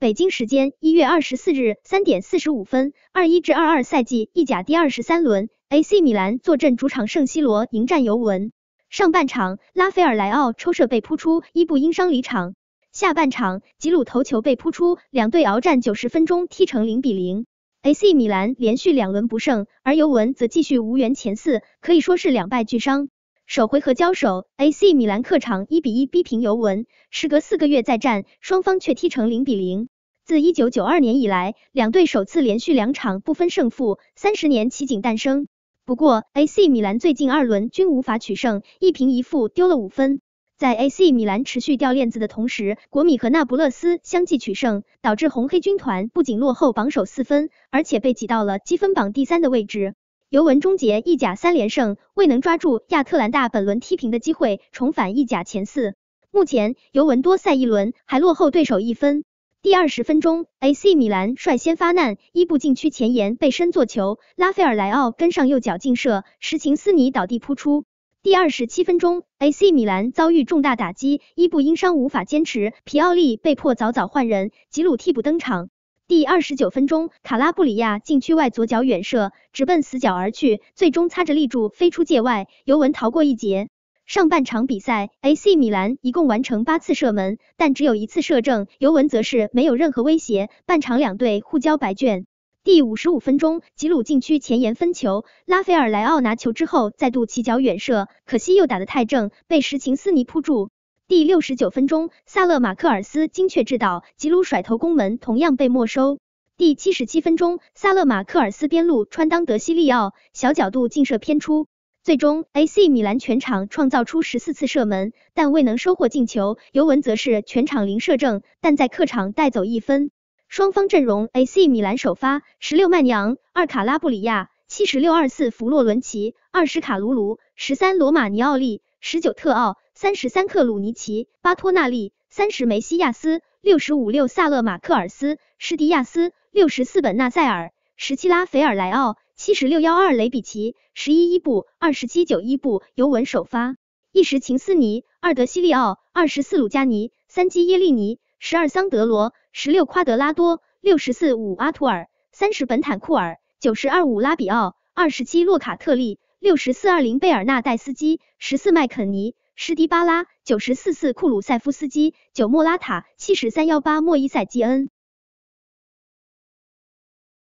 北京时间一月二十四日三点四十五分，二一至二二赛季意甲第二十三轮，AC 米兰坐镇主场圣西罗迎战尤文。上半场，拉斐尔莱奥抽射被扑出，伊布因伤离场。下半场，吉鲁头球被扑出，两队鏖战九十分钟，踢成零比零。AC 米兰连续两轮不胜，而尤文则继续无缘前四，可以说是两败俱伤。首回合交手，AC 米兰客场一比一逼平尤文，时隔四个月再战，双方却踢成零比零。自一九九二年以来，两队首次连续两场不分胜负，三十年奇景诞生。不过，AC 米兰最近二轮均无法取胜，一平一负丢了五分。在 AC 米兰持续掉链子的同时，国米和那不勒斯相继取胜，导致红黑军团不仅落后榜首四分，而且被挤到了积分榜第三的位置。尤文终结意甲三连胜，未能抓住亚特兰大本轮踢平的机会，重返意甲前四。目前，尤文多赛一轮还落后对手一分。第二十分钟，AC 米兰率先发难，伊布禁区前沿背身做球，拉斐尔莱奥跟上右脚劲射，石琴斯尼倒地扑出。第二十七分钟，AC 米兰遭遇重大打击，伊布因伤无法坚持，皮奥利被迫早早换人，吉鲁替补登场。第二十九分钟，卡拉布里亚禁区外左脚远射，直奔死角而去，最终擦着立柱飞出界外，尤文逃过一劫。上半场比赛，AC 米兰一共完成八次射门，但只有一次射正。尤文则是没有任何威胁。半场两队互交白卷。第五十五分钟，吉鲁禁区前沿分球，拉斐尔莱奥拿球之后再度起脚远射，可惜又打得太正，被什琴斯尼扑住。第六十九分钟，萨勒马克尔斯精确制导，吉鲁甩头攻门，同样被没收。第七十七分钟，萨勒马克尔斯边路穿裆德西利奥，小角度劲射偏出。最终，AC 米兰全场创造出十四次射门，但未能收获进球。尤文则是全场零射正，但在客场带走一分。双方阵容：AC 米兰首发十六曼尼二卡拉布里亚、七十六二四弗洛伦齐、二十卡卢卢、十三罗马尼奥利、十九特奥、三十三克鲁尼奇、巴托纳利、三十梅西亚斯、六十五六萨勒马克尔斯、施迪亚斯、六十四本纳塞尔、十七拉斐尔莱奥。七十六幺二雷比奇，十一伊布，二十七九伊布，尤文首发。一十琴斯尼，二德西利奥，二十四鲁加尼，三基耶利尼，十二桑德罗，十六夸德拉多，六十四五阿图尔，三十本坦库尔，九十二五拉比奥，二十七洛卡特利，六十四二零贝尔纳代斯基，十四麦肯尼，十迪巴拉，九十四四库鲁塞夫斯基，九莫拉塔，七十三幺八莫伊塞基恩。